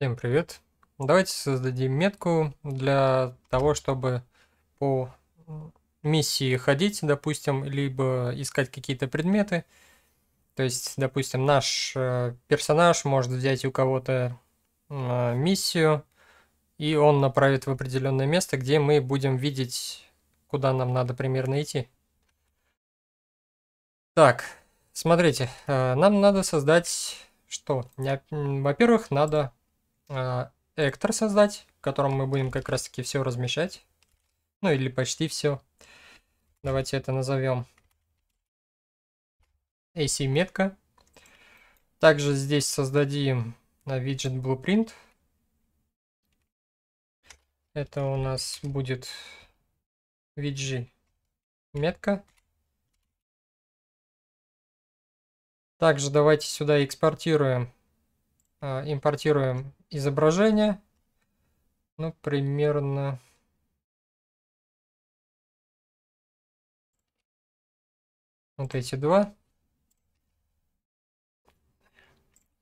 Всем привет! Давайте создадим метку для того, чтобы по миссии ходить, допустим, либо искать какие-то предметы. То есть, допустим, наш э, персонаж может взять у кого-то э, миссию, и он направит в определенное место, где мы будем видеть, куда нам надо примерно идти. Так, смотрите, э, нам надо создать что? Во-первых, надо Э, эктор создать, в котором мы будем как раз таки все размещать. Ну или почти все. Давайте это назовем AC метка. Также здесь создадим на э, виджет blueprint. Это у нас будет VG метка. Также давайте сюда экспортируем а, импортируем изображение. Ну, примерно... Вот эти два.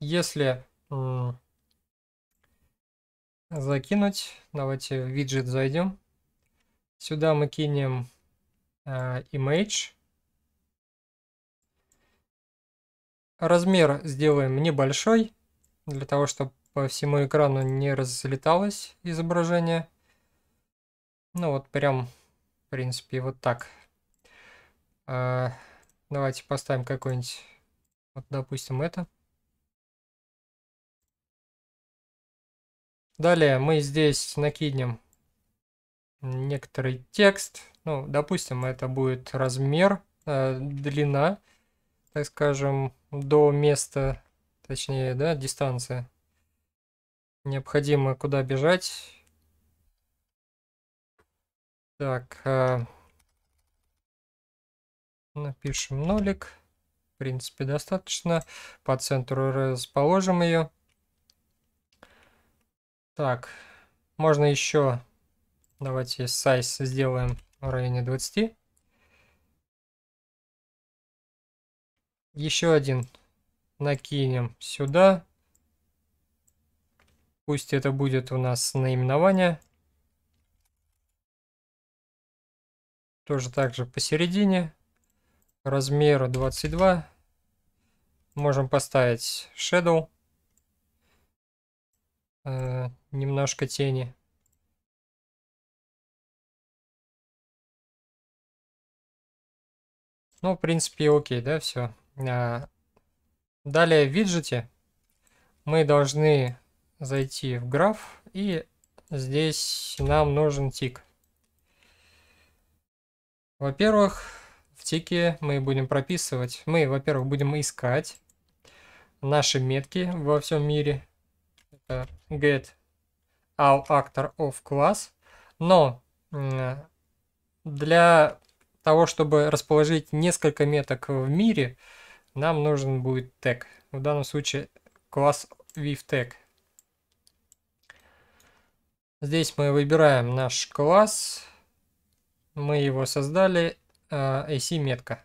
Если закинуть, давайте в виджет зайдем. Сюда мы кинем э, а, image. Размер сделаем небольшой для того, чтобы по всему экрану не разлеталось изображение. Ну вот прям, в принципе, вот так. А, давайте поставим какой-нибудь, вот допустим, это. Далее мы здесь накинем некоторый текст. Ну, допустим, это будет размер, э, длина, так скажем, до места Точнее, да, дистанция. Необходимо куда бежать. Так. Э, напишем нолик. В принципе, достаточно. По центру расположим ее. Так. Можно еще... Давайте size сделаем в районе 20. Еще один накинем сюда. Пусть это будет у нас наименование. Тоже так же посередине. Размера 22. Можем поставить Shadow. Э, немножко тени. Ну, в принципе, окей, да, все. А, Далее в виджете мы должны зайти в граф и здесь нам нужен тик. Во-первых, в тике мы будем прописывать, мы, во-первых, будем искать наши метки во всем мире. Это get all actor of class. Но для того, чтобы расположить несколько меток в мире, нам нужен будет тег. В данном случае класс VivTag. Здесь мы выбираем наш класс. Мы его создали. Э, AC метка.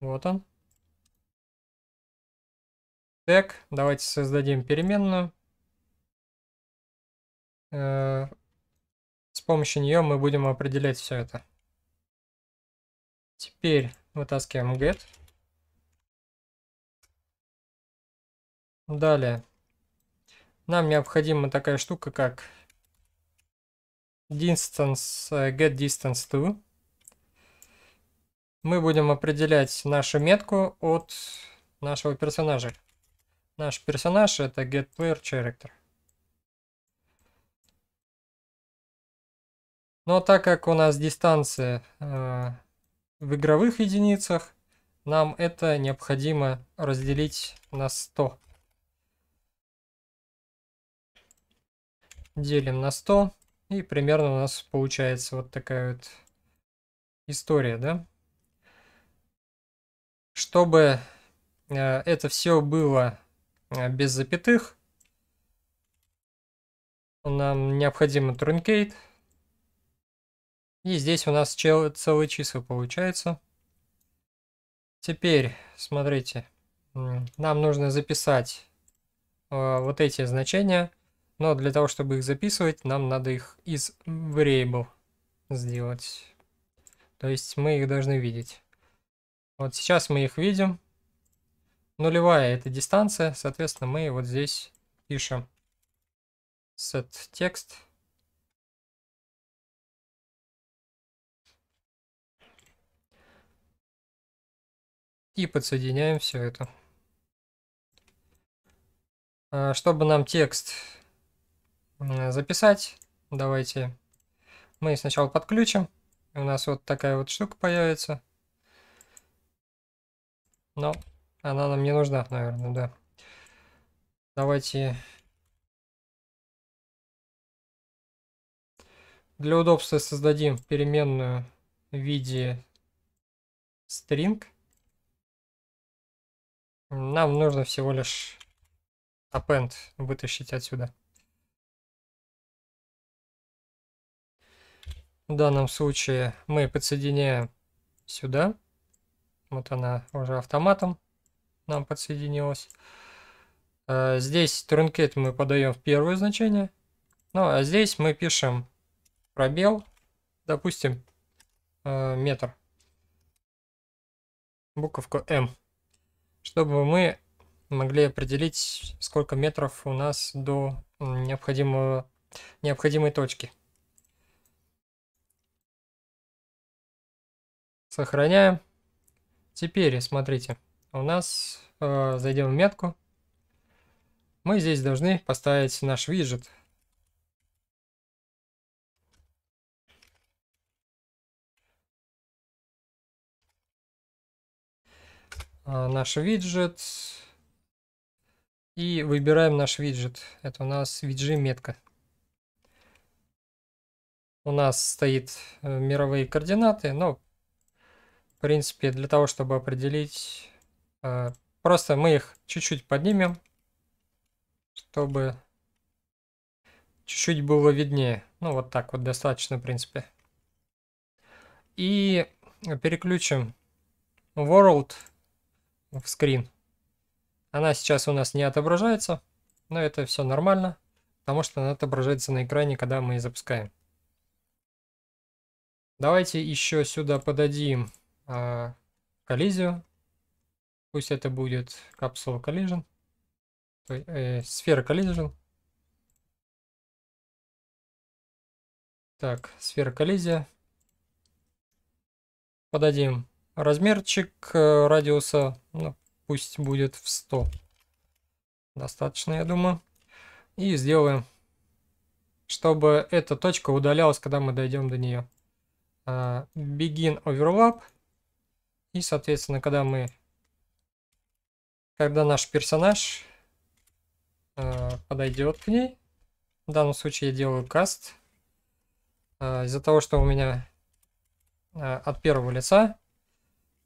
Вот он. Тег. Давайте создадим переменную. Э, с помощью нее мы будем определять все это. Теперь Вытаскиваем get. Далее. Нам необходима такая штука, как distance, э, get distance to. Мы будем определять нашу метку от нашего персонажа. Наш персонаж это get player character. Но так как у нас дистанция э, в игровых единицах нам это необходимо разделить на 100. Делим на 100. И примерно у нас получается вот такая вот история, да? Чтобы э, это все было э, без запятых, нам необходимо truncate и здесь у нас чел целые числа получается. Теперь, смотрите, нам нужно записать э, вот эти значения. Но для того, чтобы их записывать, нам надо их из variable сделать. То есть мы их должны видеть. Вот сейчас мы их видим. Нулевая это дистанция, соответственно, мы вот здесь пишем set text И подсоединяем все это. А, чтобы нам текст записать, давайте мы сначала подключим. У нас вот такая вот штука появится. Но она нам не нужна, наверное, да. Давайте для удобства создадим переменную в виде string. Нам нужно всего лишь append вытащить отсюда. В данном случае мы подсоединяем сюда. Вот она уже автоматом нам подсоединилась. А, здесь трункет мы подаем в первое значение. Ну а здесь мы пишем пробел, допустим, а, метр. Буковка М чтобы мы могли определить, сколько метров у нас до необходимого, необходимой точки. Сохраняем. Теперь, смотрите, у нас э, зайдем в метку. Мы здесь должны поставить наш виджет, Э, наш виджет. И выбираем наш виджет. Это у нас виджи метка. У нас стоит э, мировые координаты, но в принципе для того, чтобы определить, э, просто мы их чуть-чуть поднимем, чтобы чуть-чуть было виднее. Ну вот так вот достаточно в принципе. И переключим World в скрин. Она сейчас у нас не отображается, но это все нормально, потому что она отображается на экране, когда мы запускаем. Давайте еще сюда подадим э, коллизию. Пусть это будет капсула collision, э, э, сфера collision. Так, сфера коллизия. Подадим Размерчик э, радиуса, ну, пусть будет в 100. Достаточно, я думаю. И сделаем, чтобы эта точка удалялась, когда мы дойдем до нее. Э, begin Overlap. И, соответственно, когда мы... Когда наш персонаж э, подойдет к ней. В данном случае я делаю каст. Из-за того, что у меня от первого лица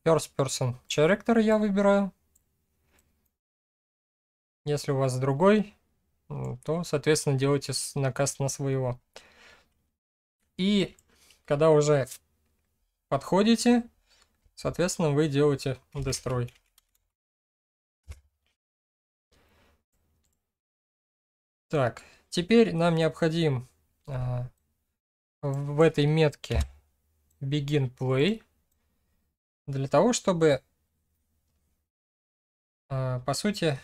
First Person Character я выбираю. Если у вас другой, то, соответственно, делайте наказ на своего. И когда уже подходите, соответственно, вы делаете дестрой. Так, теперь нам необходим э, в этой метке begin play для того, чтобы, а, по сути,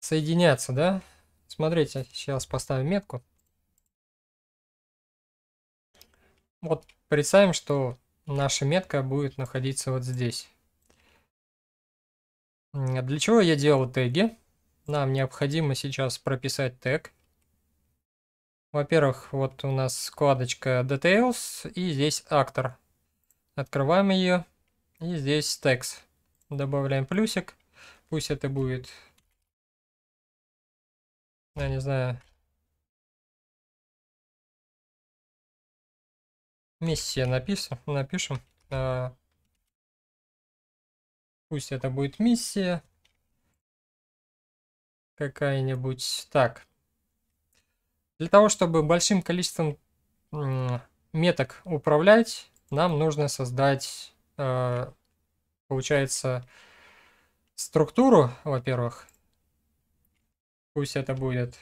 соединяться, да? Смотрите, сейчас поставим метку. Вот представим, что наша метка будет находиться вот здесь. Для чего я делал теги? Нам необходимо сейчас прописать тег. Во-первых, вот у нас вкладочка Details и здесь Actor. Открываем ее и здесь Tags. Добавляем плюсик. Пусть это будет, я не знаю, миссия напишем. напишем. пусть это будет миссия какая-нибудь. Так, для того, чтобы большим количеством меток управлять, нам нужно создать, э, получается, структуру, во-первых. Пусть это будет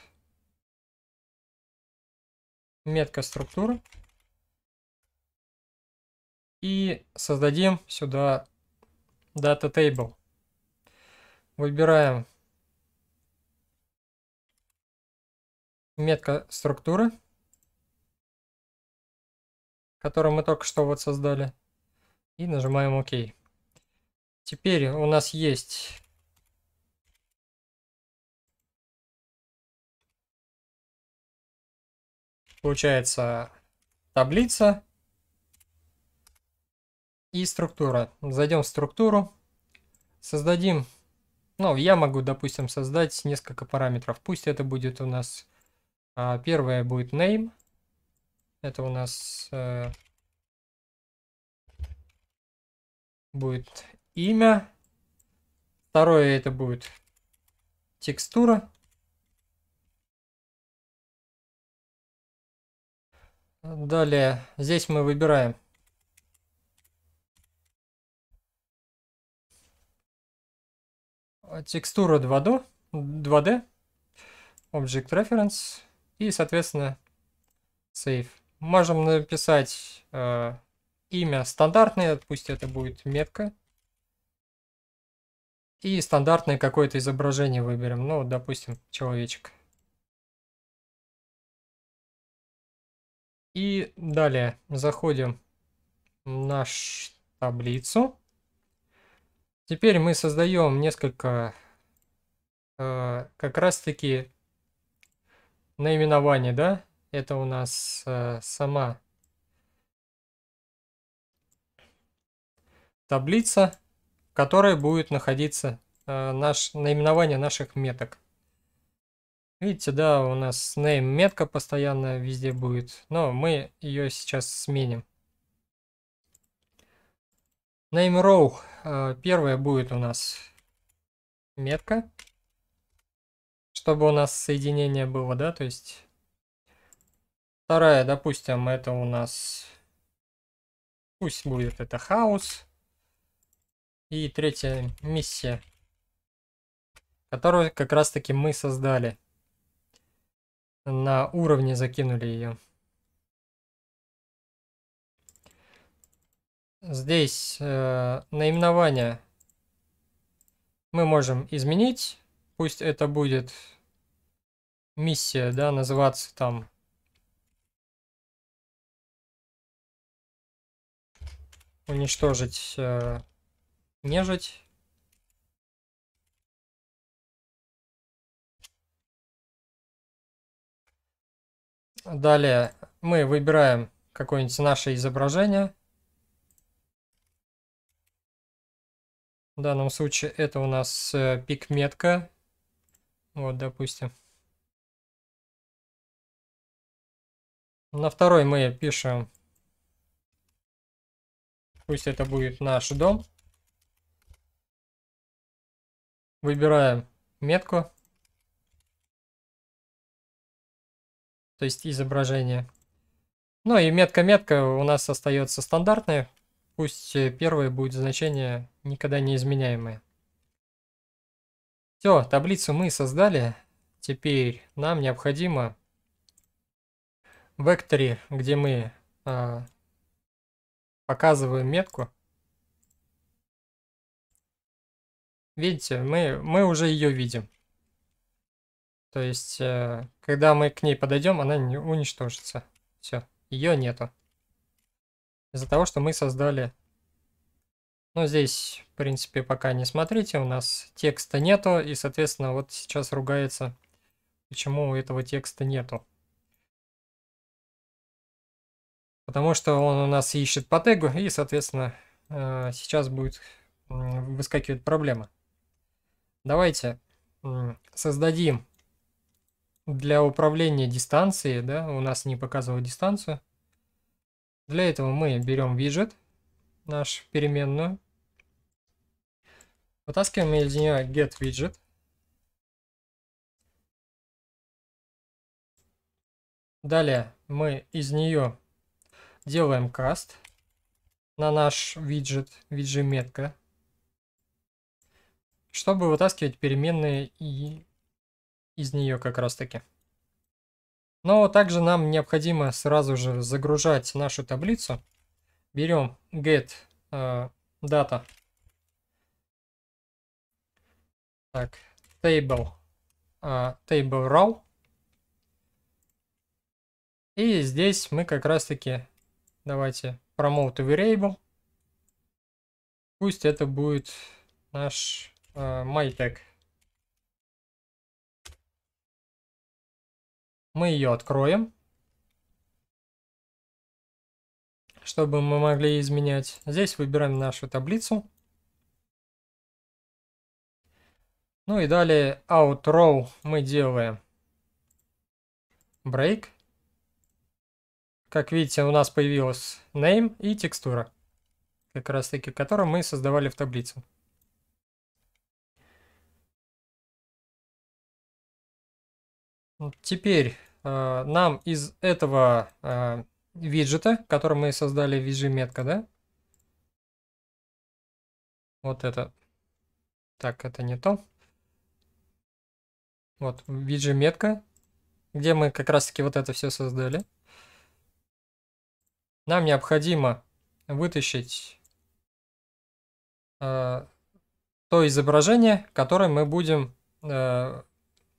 метка структур. И создадим сюда data table. Выбираем метка структуры, которую мы только что вот создали. И нажимаем ОК. Теперь у нас есть... Получается таблица и структура. Зайдем в структуру, создадим... Ну, я могу, допустим, создать несколько параметров. Пусть это будет у нас а, первое будет name. Это у нас э, будет имя. Второе это будет текстура. Далее, здесь мы выбираем текстуру 2D, 2D Object Reference. И, соответственно, save. Можем написать э, имя стандартное, пусть это будет метка. И стандартное какое-то изображение выберем. Ну, допустим, человечек. И далее заходим в нашу таблицу. Теперь мы создаем несколько э, как раз таки наименование, да? Это у нас э, сама таблица, в которой будет находиться э, наш, наименование наших меток. Видите, да, у нас name метка постоянно везде будет, но мы ее сейчас сменим. Name row э, первая будет у нас метка чтобы у нас соединение было, да, то есть вторая, допустим, это у нас, пусть будет это хаос, и третья миссия, которую как раз-таки мы создали, на уровне закинули ее. Здесь э, наименование мы можем изменить пусть это будет миссия, да, называться там уничтожить э, нежить. Далее мы выбираем какое-нибудь наше изображение. В данном случае это у нас э, пик метка вот, допустим. На второй мы пишем, пусть это будет наш дом. Выбираем метку, то есть изображение. Ну и метка-метка у нас остается стандартная, пусть первое будет значение никогда не изменяемое. Все, таблицу мы создали. Теперь нам необходимо в векторе, где мы э, показываем метку. Видите, мы, мы уже ее видим. То есть, э, когда мы к ней подойдем, она не уничтожится. Все, ее нету. Из-за того, что мы создали но здесь, в принципе, пока не смотрите, у нас текста нету, и, соответственно, вот сейчас ругается, почему у этого текста нету. Потому что он у нас ищет по тегу, и, соответственно, э, сейчас будет выскакивать проблема. Давайте создадим для управления дистанцией, да, у нас не показывает дистанцию. Для этого мы берем виджет, наш переменную. Вытаскиваем из нее get widget. Далее мы из нее делаем каст на наш виджет, виджет метка, чтобы вытаскивать переменные и из нее как раз таки. Но также нам необходимо сразу же загружать нашу таблицу берем get э, data. Так, table, э, table row. И здесь мы как раз таки, давайте, promote variable. Пусть это будет наш э, mytag. Мы ее откроем. чтобы мы могли изменять. Здесь выбираем нашу таблицу. Ну и далее out row мы делаем break. Как видите, у нас появилась name и текстура, как раз таки, которую мы создавали в таблице. Теперь э, нам из этого э, виджета, который мы создали в метка, да? Вот это. Так, это не то. Вот, виджеметка, где мы как раз таки вот это все создали. Нам необходимо вытащить э, то изображение, которое мы будем э,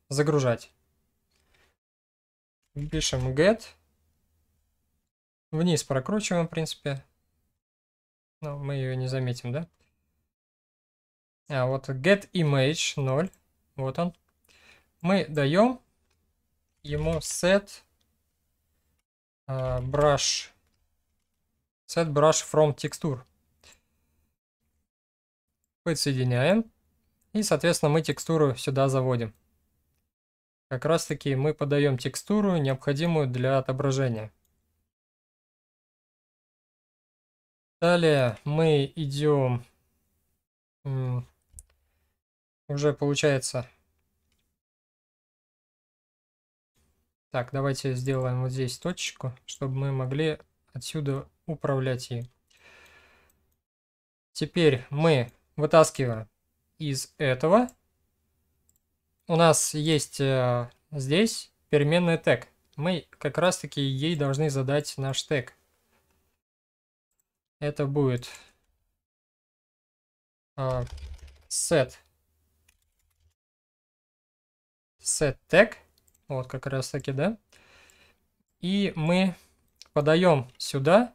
загружать. Пишем get Вниз прокручиваем, в принципе. Но ну, мы ее не заметим, да? А, вот get image 0. Вот он. Мы даем ему set uh, brush set brush from texture. Подсоединяем. И, соответственно, мы текстуру сюда заводим. Как раз таки мы подаем текстуру, необходимую для отображения. Далее мы идем уже получается. Так, давайте сделаем вот здесь точку, чтобы мы могли отсюда управлять ей. Теперь мы вытаскиваем из этого. У нас есть э, здесь переменная тег. Мы как раз таки ей должны задать наш тег это будет э, set set tag вот как раз таки да и мы подаем сюда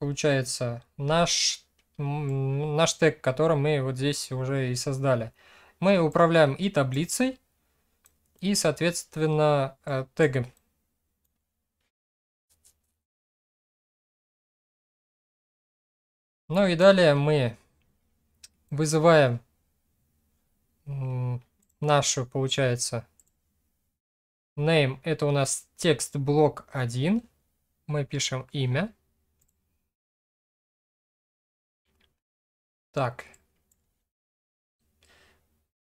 получается наш наш тег который мы вот здесь уже и создали мы управляем и таблицей и соответственно э, тегом Ну и далее мы вызываем нашу, получается, name. Это у нас текст блок 1. Мы пишем имя. Так.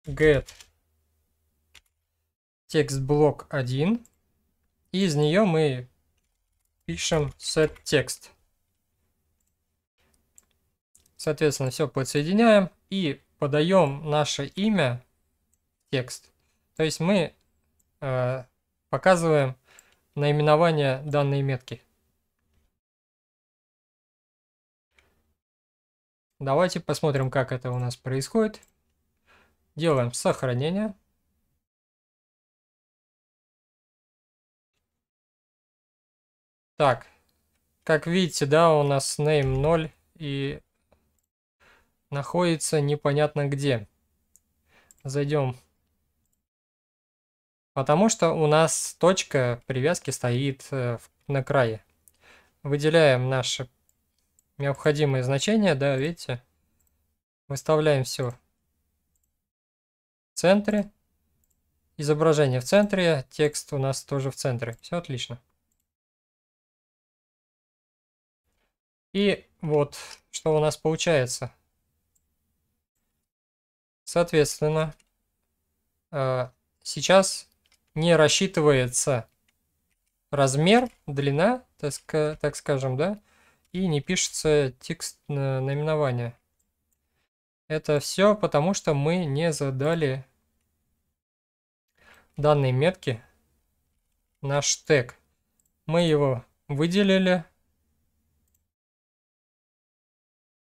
Get текст блок 1. И из нее мы пишем set текст. Соответственно, все подсоединяем и подаем наше имя в текст. То есть мы э, показываем наименование данной метки. Давайте посмотрим, как это у нас происходит. Делаем сохранение. Так, как видите, да, у нас name 0 и находится непонятно где. Зайдем. Потому что у нас точка привязки стоит э, на крае. Выделяем наши необходимые значения, да, видите? Выставляем все в центре. Изображение в центре, текст у нас тоже в центре. Все отлично. И вот, что у нас получается. Соответственно, э, сейчас не рассчитывается размер, длина, так, скажем, да, и не пишется текст наименования. Это все потому, что мы не задали данные метки наш тег. Мы его выделили.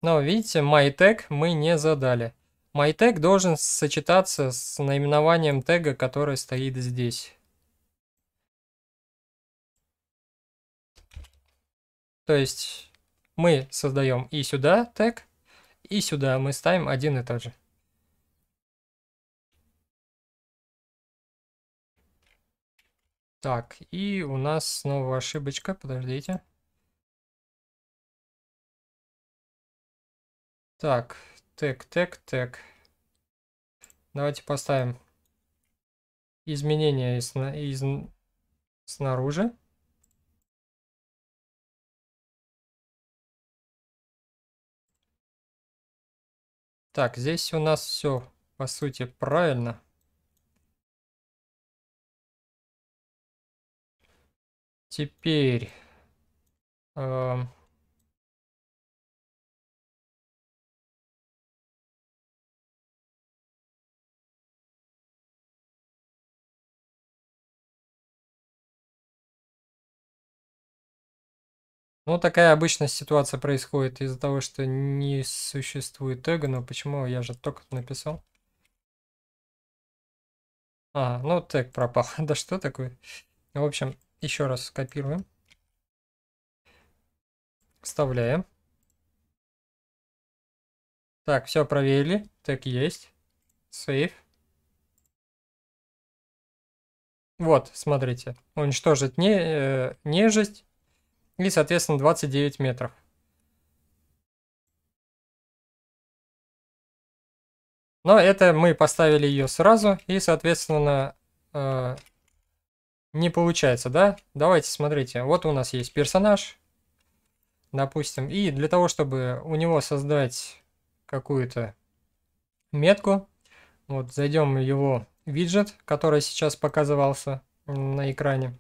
Но видите, my tag мы не задали. MyTag должен сочетаться с наименованием тега, который стоит здесь. То есть мы создаем и сюда тег, и сюда мы ставим один и тот же. Так, и у нас снова ошибочка, подождите. Так, так, так, так. Давайте поставим изменения из, из, снаружи. Так, здесь у нас все, по сути, правильно. Теперь... Э Ну, такая обычная ситуация происходит из-за того, что не существует тега, но почему я же только написал? А, ну тег пропал. да что такое? Ну, в общем, еще раз копируем. Вставляем. Так, все проверили. Тег есть. Сейф. Вот, смотрите. Уничтожить не, э, нежесть и, соответственно, 29 метров. Но это мы поставили ее сразу, и, соответственно, э, не получается, да? Давайте, смотрите, вот у нас есть персонаж, допустим, и для того, чтобы у него создать какую-то метку, вот зайдем в его виджет, который сейчас показывался на экране,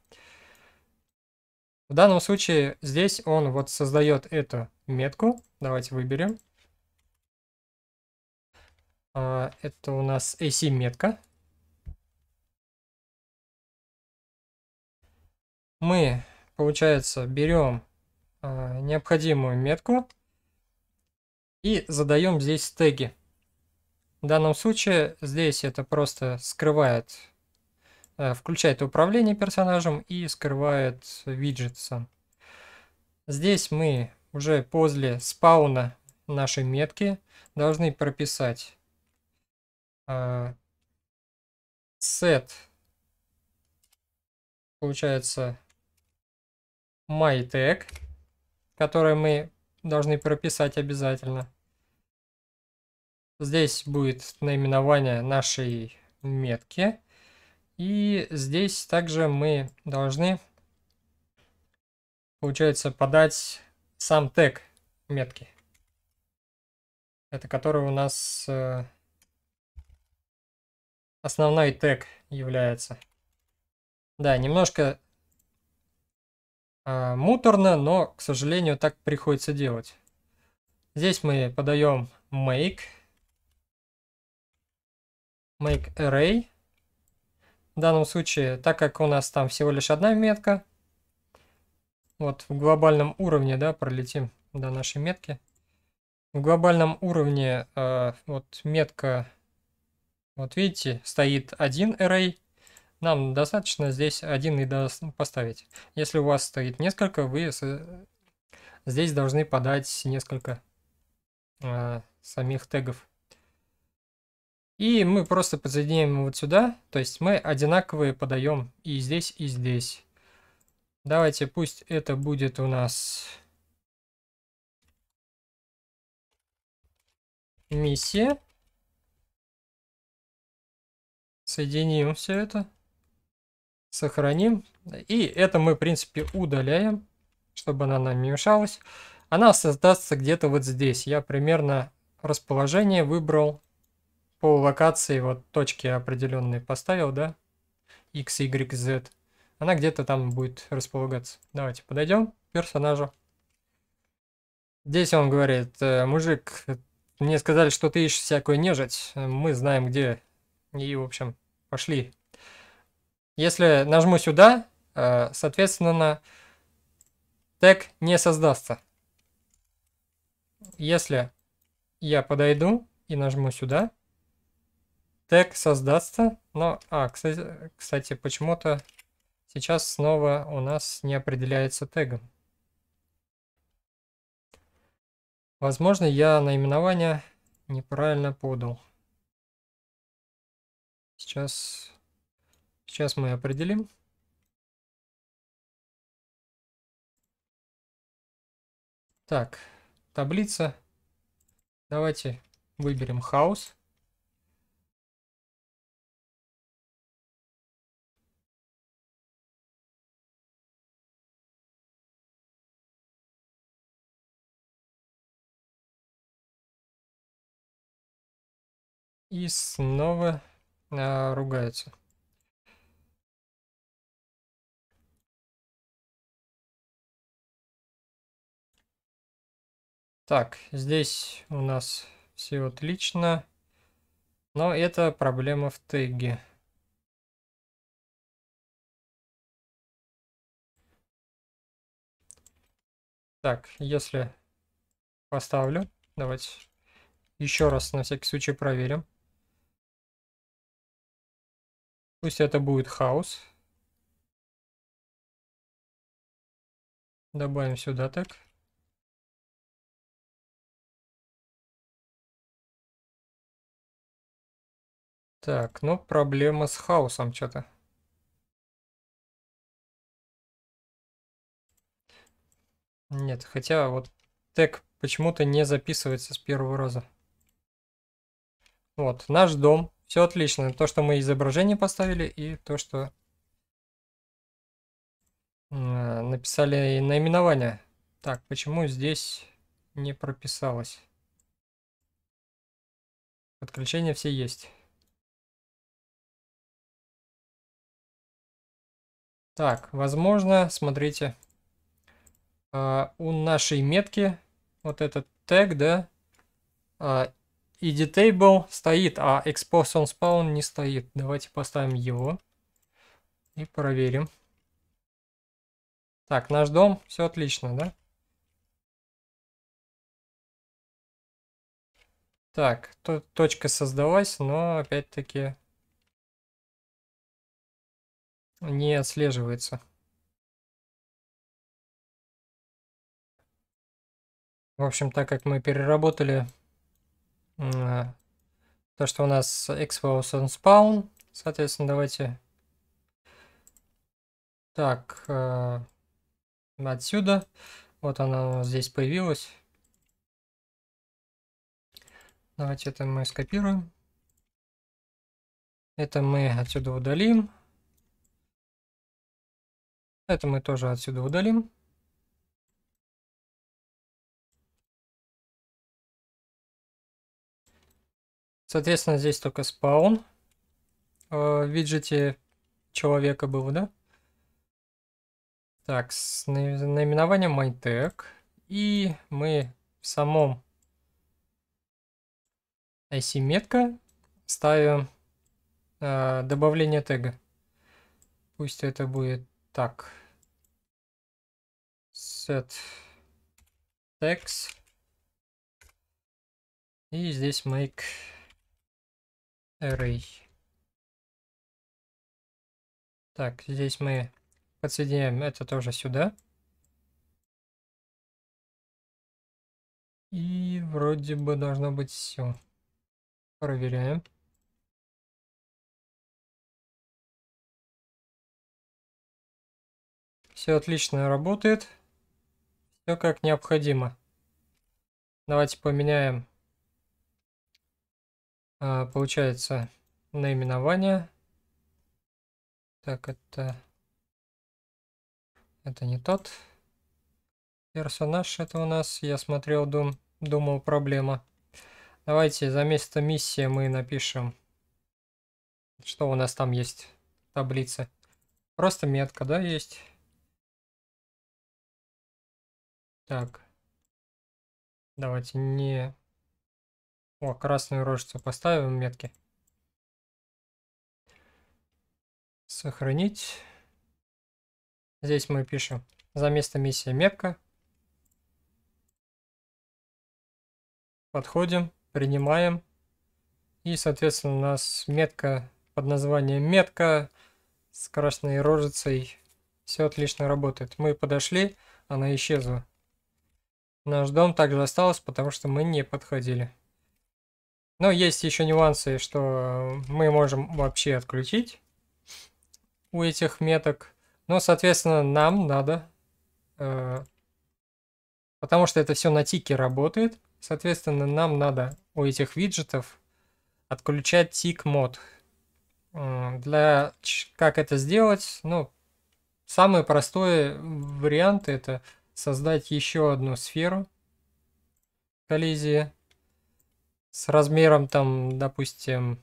в данном случае здесь он вот создает эту метку. Давайте выберем. А, это у нас AC метка. Мы, получается, берем а, необходимую метку и задаем здесь теги. В данном случае здесь это просто скрывает Э, включает управление персонажем и скрывает виджет сам. Здесь мы уже после спауна нашей метки должны прописать э, set получается mytag, tag, который мы должны прописать обязательно. Здесь будет наименование нашей метки. И здесь также мы должны, получается, подать сам тег метки. Это который у нас э, основной тег является. Да, немножко э, муторно, но, к сожалению, так приходится делать. Здесь мы подаем make, make array, в данном случае, так как у нас там всего лишь одна метка, вот в глобальном уровне, да, пролетим до нашей метки. В глобальном уровне э, вот метка, вот видите, стоит один array. Нам достаточно здесь один и поставить. Если у вас стоит несколько, вы здесь должны подать несколько э, самих тегов. И мы просто подсоединяем вот сюда. То есть мы одинаковые подаем и здесь, и здесь. Давайте пусть это будет у нас миссия. Соединим все это. Сохраним. И это мы, в принципе, удаляем, чтобы она нам не мешалась. Она создастся где-то вот здесь. Я примерно расположение выбрал по локации вот точки определенные поставил, да? X, Y, Z. Она где-то там будет располагаться. Давайте подойдем к персонажу. Здесь он говорит, «Э, мужик, мне сказали, что ты ищешь всякую нежить. Мы знаем, где. И, в общем, пошли. Если нажму сюда, э, соответственно, тег не создастся. Если я подойду и нажму сюда, Тег создастся. Но, а, кстати, кстати почему-то сейчас снова у нас не определяется тегом. Возможно, я наименование неправильно подал. Сейчас, сейчас мы определим. Так, таблица. Давайте выберем хаус. и снова а, ругаются. Так, здесь у нас все отлично, но это проблема в теге. Так, если поставлю, давайте еще раз на всякий случай проверим. Пусть это будет хаос. Добавим сюда так. Так, ну проблема с хаосом что-то. Нет, хотя вот тег почему-то не записывается с первого раза. Вот, наш дом все отлично. То, что мы изображение поставили, и то, что э, написали наименование. Так, почему здесь не прописалось? Подключения все есть. Так, возможно, смотрите, э, у нашей метки вот этот тег, да, а, editable стоит, а expose on spawn не стоит. Давайте поставим его и проверим. Так, наш дом, все отлично, да? Так, тут точка создалась, но опять-таки не отслеживается. В общем, так как мы переработали Э, то, что у нас expose on spawn. Соответственно, давайте... Так, э, отсюда. Вот она здесь появилась. Давайте это мы скопируем. Это мы отсюда удалим. Это мы тоже отсюда удалим. Соответственно, здесь только спаун в э, виджете человека был, да? Так, с наименованием MyTag. И мы в самом IC-метка ставим э, добавление тега. Пусть это будет так. Set tags. И здесь make array. Так, здесь мы подсоединяем это тоже сюда. И вроде бы должно быть все. Проверяем. Все отлично работает. Все как необходимо. Давайте поменяем а, получается наименование. Так, это... Это не тот персонаж. Это у нас, я смотрел, дум, думал, проблема. Давайте за место миссии мы напишем, что у нас там есть в таблице. Просто метка, да, есть? Так. Давайте не о, красную рожицу поставим метки. Сохранить. Здесь мы пишем за место миссия метка. Подходим, принимаем. И, соответственно, у нас метка под названием метка с красной рожицей. Все отлично работает. Мы подошли, она исчезла. Наш дом также остался, потому что мы не подходили. Но есть еще нюансы, что мы можем вообще отключить у этих меток. Но, соответственно, нам надо, э, потому что это все на тике работает, соответственно, нам надо у этих виджетов отключать тик мод. Для как это сделать, ну, самый простой вариант это создать еще одну сферу коллизии с размером там, допустим,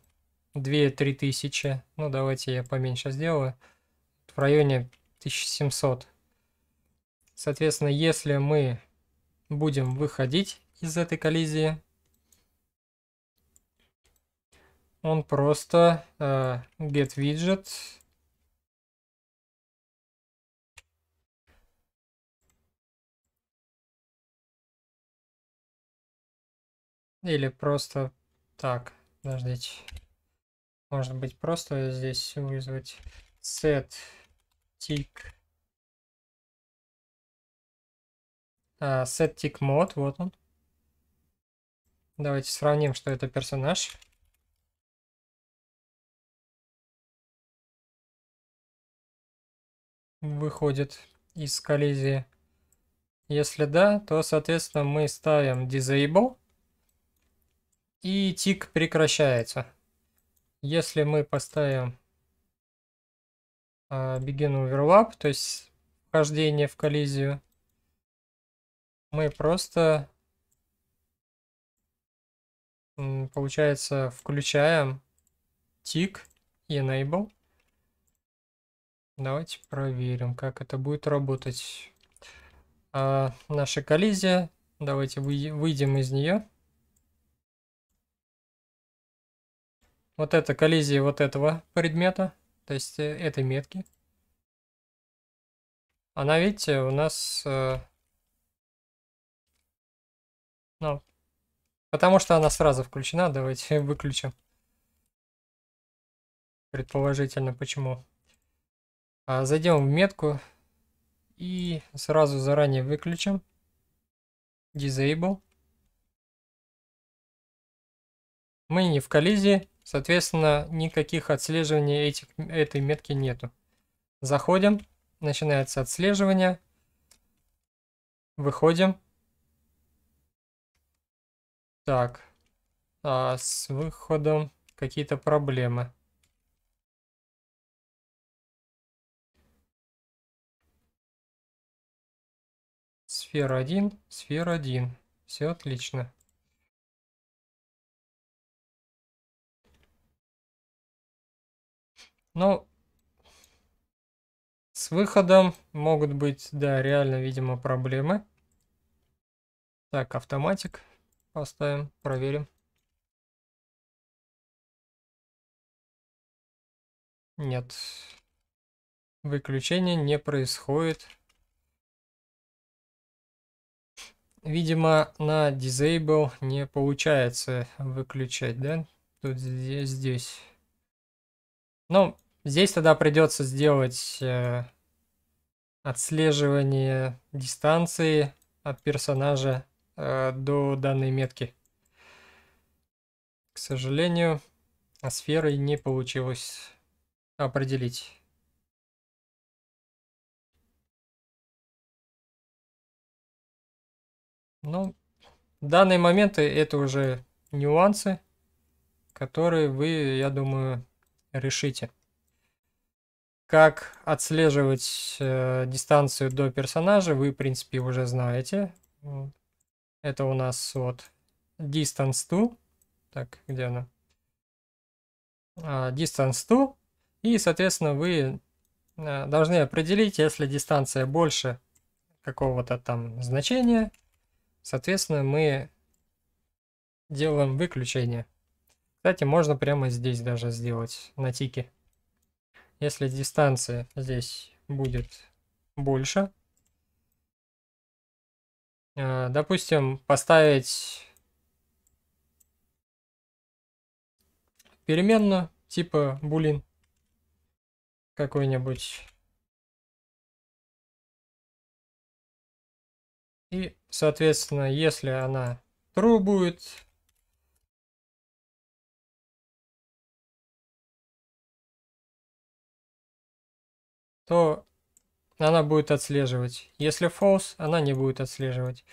2-3 тысячи. Ну, давайте я поменьше сделаю. В районе 1700. Соответственно, если мы будем выходить из этой коллизии, он просто э, get widget Или просто так. Подождите. Может быть, просто здесь вызвать set tick. А, set tick mod, вот он. Давайте сравним, что это персонаж. Выходит из коллизии. Если да, то, соответственно, мы ставим disable. И тик прекращается. Если мы поставим uh, begin overlap, то есть вхождение в коллизию, мы просто, получается, включаем тик и enable. Давайте проверим, как это будет работать. А, наша коллизия. Давайте выйдем из нее. Вот это коллизия вот этого предмета, то есть э, этой метки. Она, видите, у нас... Э, ну, потому что она сразу включена, давайте выключим. Предположительно, почему. А зайдем в метку и сразу заранее выключим. Disable. Мы не в коллизии. Соответственно, никаких отслеживаний этих, этой метки нету. Заходим, начинается отслеживание. Выходим. Так, а с выходом какие-то проблемы. Сфера 1, сфера 1. Все отлично. Ну, с выходом могут быть, да, реально, видимо, проблемы. Так, автоматик поставим, проверим. Нет. Выключение не происходит. Видимо, на disable не получается выключать, да? Тут здесь, здесь. Ну, Здесь тогда придется сделать э, отслеживание дистанции от персонажа э, до данной метки. К сожалению, а сферой не получилось определить. Ну, данные моменты это уже нюансы, которые вы, я думаю, решите. Как отслеживать э, дистанцию до персонажа, вы, в принципе, уже знаете. Это у нас вот distance to. Так, где она? А, distance to. И, соответственно, вы э, должны определить, если дистанция больше какого-то там значения, соответственно, мы делаем выключение. Кстати, можно прямо здесь даже сделать на тике. Если дистанция здесь будет больше, э, допустим, поставить переменную типа булин какой-нибудь. И, соответственно, если она true будет, то она будет отслеживать. Если false, она не будет отслеживать.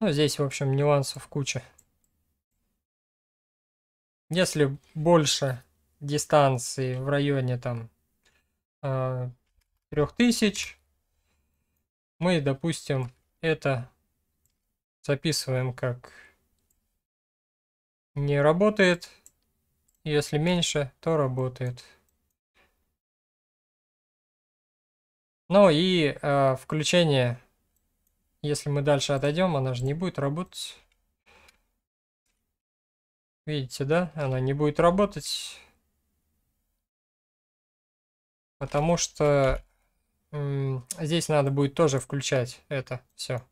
Ну, здесь, в общем, нюансов куча. Если больше дистанции в районе там 3000, а, мы, допустим, это записываем как не работает. Если меньше, то работает. Ну и э, включение. Если мы дальше отойдем, она же не будет работать. Видите, да? Она не будет работать. Потому что здесь надо будет тоже включать это все.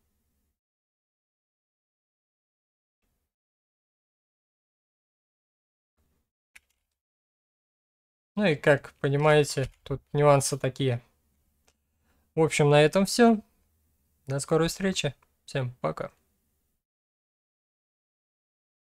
Ну и как понимаете, тут нюансы такие. В общем, на этом все. До скорой встречи. Всем пока.